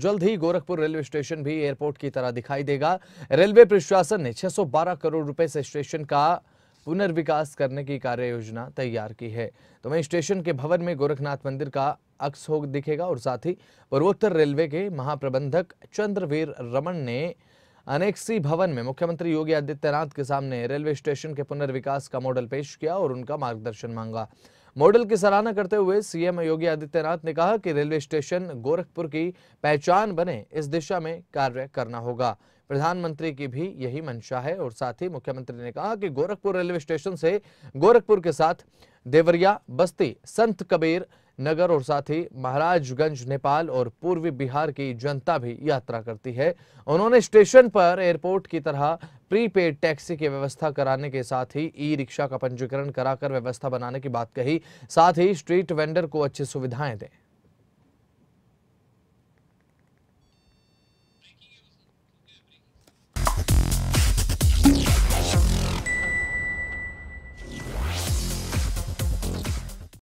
जल्द ही Gorakhpur railway station भी एयरपोर्ट की तरह दिखाई देगा रेलवे प्रशासन ने 612 करोड़ रुपए से स्टेशन का पुनर्विकास करने की कार्य योजना तैयार की है तो वही स्टेशन के भवन में गोरखनाथ मंदिर का अक्स हो दिखेगा और साथ ही पूर्वोत्तर रेलवे के महाप्रबंधक चंद्रवीर रमन ने अनेक्सी भवन में मुख्यमंत्री योगी आदित्यनाथ के सामने रेलवे स्टेशन के पुनर्विकास का मॉडल पेश किया और उनका मार्गदर्शन मांगा मॉडल की सराहना करते हुए सीएम योगी आदित्यनाथ ने कहा कि रेलवे स्टेशन गोरखपुर की पहचान बने इस दिशा में कार्य करना होगा प्रधानमंत्री की भी यही मंशा है और साथ ही मुख्यमंत्री ने कहा कि गोरखपुर रेलवे स्टेशन से गोरखपुर के साथ देवरिया बस्ती संत कबीर नगर और साथ ही महाराजगंज नेपाल और पूर्वी बिहार की जनता भी यात्रा करती है उन्होंने स्टेशन पर एयरपोर्ट की तरह प्रीपेड टैक्सी की व्यवस्था कराने के साथ ही ई रिक्शा का पंजीकरण कराकर व्यवस्था बनाने की बात कही साथ ही स्ट्रीट वेंडर को अच्छी सुविधाएं दें